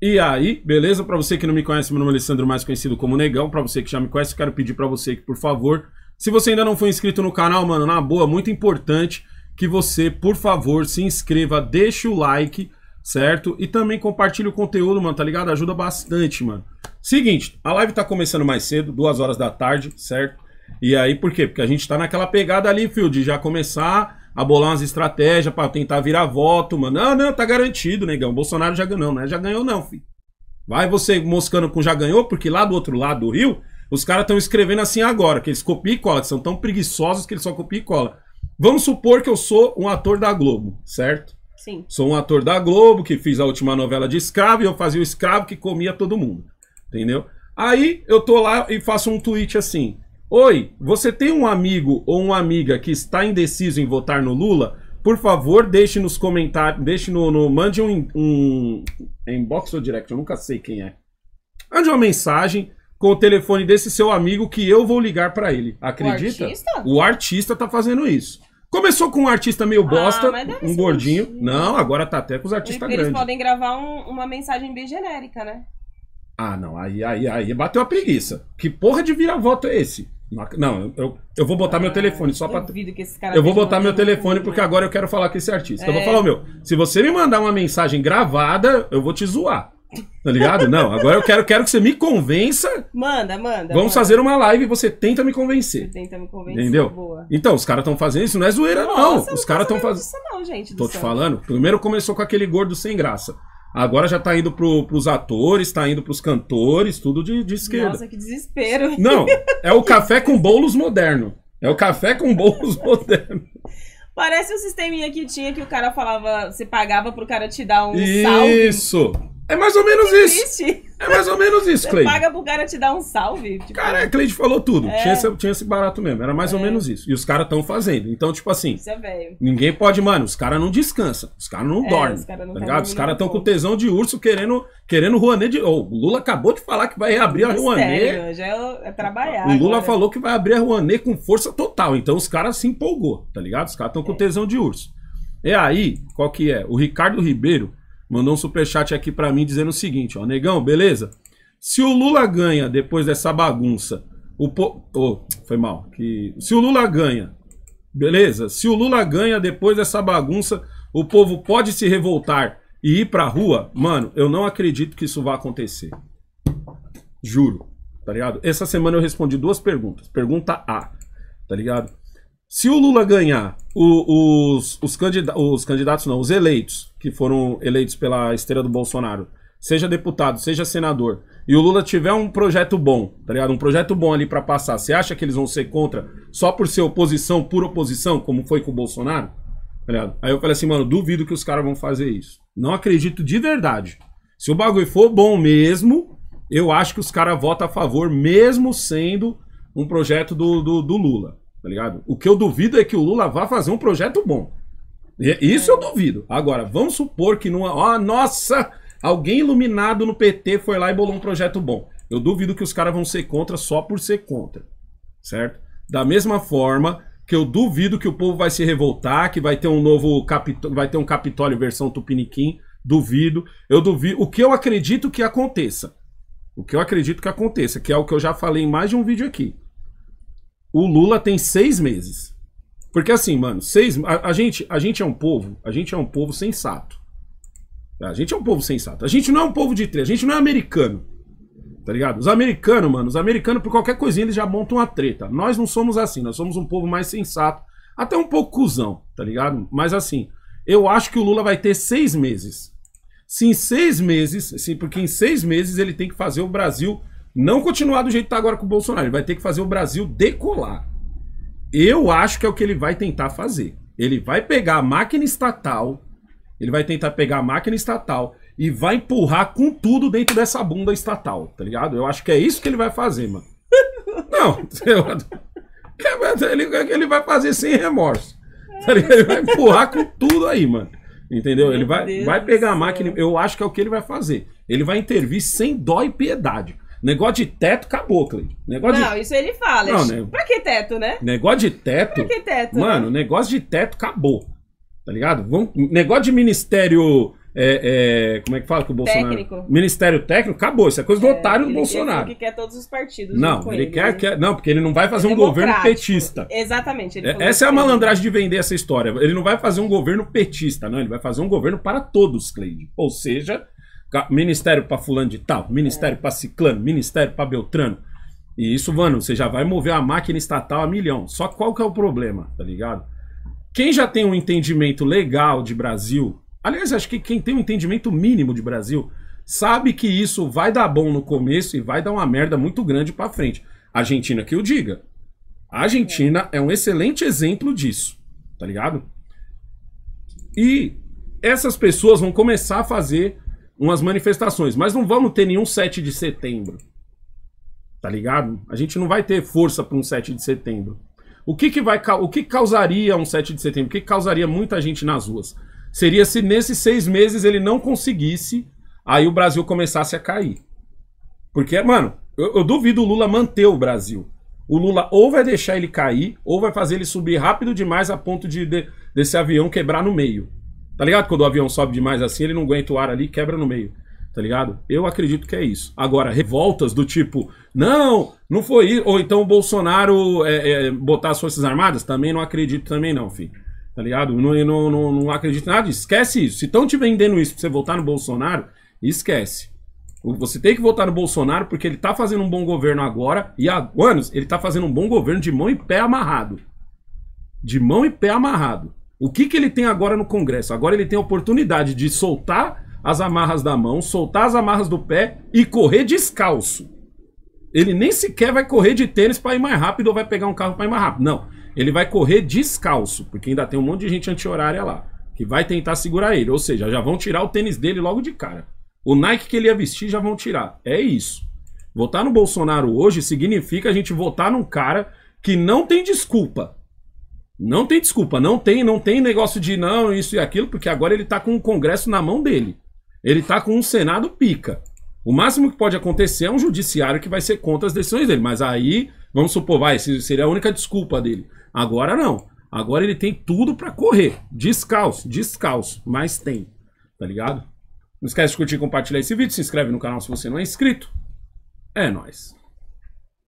E aí, beleza? Para você que não me conhece, meu nome é Alessandro, mais conhecido como Negão. Para você que já me conhece, quero pedir para você que, por favor, se você ainda não foi inscrito no canal, mano, na boa, muito importante que você, por favor, se inscreva, deixe o like, certo? E também compartilhe o conteúdo, mano, tá ligado? Ajuda bastante, mano. Seguinte, a live tá começando mais cedo, duas horas da tarde, certo? E aí, por quê? Porque a gente tá naquela pegada ali, fio, de já começar a bolar umas estratégias para tentar virar voto, mano. Não, ah, não, tá garantido, negão. Bolsonaro já ganhou, não, é Já ganhou, não, filho. Vai você moscando com já ganhou, porque lá do outro lado do Rio, os caras estão escrevendo assim agora, que eles copiam e colam, são tão preguiçosos que eles só copiam e colam. Vamos supor que eu sou um ator da Globo, certo? Sim. Sou um ator da Globo que fiz a última novela de escravo e eu fazia o escravo que comia todo mundo. Entendeu? Aí eu tô lá e faço um tweet assim. Oi, você tem um amigo ou uma amiga que está indeciso em votar no Lula? Por favor, deixe nos comentários, deixe no, no mande um, um inbox ou direct, eu nunca sei quem é. Mande uma mensagem com o telefone desse seu amigo que eu vou ligar para ele. Acredita? O artista? o artista tá fazendo isso. Começou com um artista meio ah, bosta, ah, um gordinho. Não, agora tá até com os artistas grandes. Eles podem gravar um, uma mensagem bem genérica, né? Ah, não. Aí, aí, aí bateu a preguiça. Que porra de vira-voto é esse? Não, eu, eu vou botar ah, meu telefone só para. Eu vou botar meu telefone porque agora eu quero falar com esse artista. É. Eu vou é. falar o meu. Se você me mandar uma mensagem gravada, eu vou te zoar. Tá ligado? Não, agora eu quero, quero que você me convença. Manda, manda. Vamos manda. fazer uma live e você tenta me convencer. Você tenta me convencer. Entendeu? Boa. Então, os caras estão fazendo isso, não é zoeira, Nossa, não. Os caras estão fazendo. Isso não, gente. Tô te falando. Primeiro começou com aquele gordo sem graça. Agora já tá indo pro, pros atores, tá indo pros cantores, tudo de, de esquerda. Nossa, que desespero. Não, é o café com bolos moderno. É o café com bolos moderno. Parece um sisteminha que tinha que o cara falava, você pagava pro cara te dar um Isso. salve. Isso! É, é mais ou menos isso. É mais ou menos isso, Cleide. Paga pro cara te dar um salve. Tipo... Cara, a é, Cleide falou tudo. É. Tinha, esse, tinha esse barato mesmo. Era mais é. ou menos isso. E os caras estão fazendo. Então, tipo assim. Isso é velho. Ninguém pode, mano. Os caras não descansam. Os caras não é, dormem. Tá os caras tá cara estão com tesão de urso querendo, querendo Rouanet de. Oh, o Lula acabou de falar que vai reabrir a Rouanet. Já é, é, trabalhar. O Lula agora. falou que vai abrir a Rouanet com força total. Então os caras se empolgou, tá ligado? Os caras estão com tesão de urso. E aí, qual que é? O Ricardo Ribeiro mandou um superchat aqui para mim dizendo o seguinte, ó, negão, beleza? Se o Lula ganha depois dessa bagunça, o po... oh, foi mal, que se o Lula ganha, beleza? Se o Lula ganha depois dessa bagunça, o povo pode se revoltar e ir pra rua? Mano, eu não acredito que isso vá acontecer. Juro, tá ligado? Essa semana eu respondi duas perguntas. Pergunta A, tá ligado? Se o Lula ganhar, o, os, os, os candidatos não, os eleitos, que foram eleitos pela esteira do Bolsonaro, seja deputado, seja senador, e o Lula tiver um projeto bom, tá ligado? Um projeto bom ali para passar, você acha que eles vão ser contra só por ser oposição, por oposição, como foi com o Bolsonaro? Tá ligado? Aí eu falei assim, mano, duvido que os caras vão fazer isso. Não acredito de verdade. Se o bagulho for bom mesmo, eu acho que os caras votam a favor, mesmo sendo um projeto do, do, do Lula tá ligado? O que eu duvido é que o Lula vá fazer um projeto bom. Isso eu duvido. Agora, vamos supor que numa. Ó, oh, nossa! Alguém iluminado no PT foi lá e bolou um projeto bom. Eu duvido que os caras vão ser contra só por ser contra. Certo? Da mesma forma que eu duvido que o povo vai se revoltar, que vai ter um novo capitólio, vai ter um Capitólio versão Tupiniquim. Duvido. Eu duvido. O que eu acredito que aconteça. O que eu acredito que aconteça, que é o que eu já falei em mais de um vídeo aqui o Lula tem seis meses. Porque assim, mano, seis. A, a, gente, a gente é um povo, a gente é um povo sensato. A gente é um povo sensato. A gente não é um povo de treta. a gente não é americano. Tá ligado? Os americanos, mano, os americanos, por qualquer coisinha, eles já montam uma treta. Nós não somos assim, nós somos um povo mais sensato. Até um pouco cuzão, tá ligado? Mas assim, eu acho que o Lula vai ter seis meses. Se em seis meses, Sim, porque em seis meses ele tem que fazer o Brasil não continuar do jeito que tá agora com o Bolsonaro. Ele vai ter que fazer o Brasil decolar. Eu acho que é o que ele vai tentar fazer. Ele vai pegar a máquina estatal, ele vai tentar pegar a máquina estatal e vai empurrar com tudo dentro dessa bunda estatal, tá ligado? Eu acho que é isso que ele vai fazer, mano. Não, eu... ele, ele vai fazer sem remorso. Tá ele vai empurrar com tudo aí, mano. Entendeu? ele vai, vai pegar a máquina. Eu acho que é o que ele vai fazer. Ele vai intervir sem dó e piedade. Negócio de teto, acabou, Cleide. Negócio não, de... isso ele fala. Não, né? Pra que teto, né? Negócio de teto. Pra que teto? Né? Mano, negócio de teto acabou. Tá ligado? Vamos... Negócio de ministério. É, é, como é que fala que o Bolsonaro. Técnico. Ministério técnico, acabou. Isso é coisa do é, otário do Bolsonaro. Ele que quer todos os partidos. Não, ele, ele, quer, né? quer. Não, porque ele não vai fazer é um governo petista. Exatamente. É, essa é a malandragem de vender essa história. Ele não vai fazer um governo petista, não. Ele vai fazer um governo para todos, Cleide. Ou seja, ministério para fulano de tal, ministério é. para ciclano, ministério para beltrano. E isso, mano, você já vai mover a máquina estatal a milhão. Só qual que é o problema, tá ligado? Quem já tem um entendimento legal de Brasil, aliás, acho que quem tem um entendimento mínimo de Brasil, sabe que isso vai dar bom no começo e vai dar uma merda muito grande para frente. A Argentina que eu diga. A Argentina é um excelente exemplo disso, tá ligado? E essas pessoas vão começar a fazer umas manifestações, mas não vamos ter nenhum 7 de setembro. Tá ligado? A gente não vai ter força para um 7 de setembro. O que, que vai o que causaria um 7 de setembro? O que causaria muita gente nas ruas? Seria se nesses seis meses ele não conseguisse, aí o Brasil começasse a cair. Porque, mano, eu, eu duvido o Lula manter o Brasil. O Lula ou vai deixar ele cair, ou vai fazer ele subir rápido demais a ponto de, de desse avião quebrar no meio. Tá ligado? Quando o avião sobe demais assim, ele não aguenta o ar ali, quebra no meio. Tá ligado? Eu acredito que é isso. Agora, revoltas do tipo, não, não foi isso. Ou então o Bolsonaro é, é, botar as Forças Armadas, também não acredito, também não, filho. Tá ligado? Não, não, não, não acredito em nada. Esquece isso. Se estão te vendendo isso pra você votar no Bolsonaro, esquece. Você tem que votar no Bolsonaro porque ele tá fazendo um bom governo agora e há anos ele tá fazendo um bom governo de mão e pé amarrado. De mão e pé amarrado. O que, que ele tem agora no Congresso? Agora ele tem a oportunidade de soltar as amarras da mão, soltar as amarras do pé e correr descalço. Ele nem sequer vai correr de tênis para ir mais rápido ou vai pegar um carro para ir mais rápido. Não. Ele vai correr descalço, porque ainda tem um monte de gente anti-horária lá, que vai tentar segurar ele. Ou seja, já vão tirar o tênis dele logo de cara. O Nike que ele ia vestir já vão tirar. É isso. Votar no Bolsonaro hoje significa a gente votar num cara que não tem desculpa. Não tem desculpa, não tem, não tem negócio de não, isso e aquilo, porque agora ele está com o Congresso na mão dele. Ele está com um Senado pica. O máximo que pode acontecer é um judiciário que vai ser contra as decisões dele, mas aí, vamos supor, vai, seria a única desculpa dele. Agora não. Agora ele tem tudo para correr. Descalço, descalço, mas tem. Tá ligado? Não esquece de curtir e compartilhar esse vídeo, se inscreve no canal se você não é inscrito. É nóis.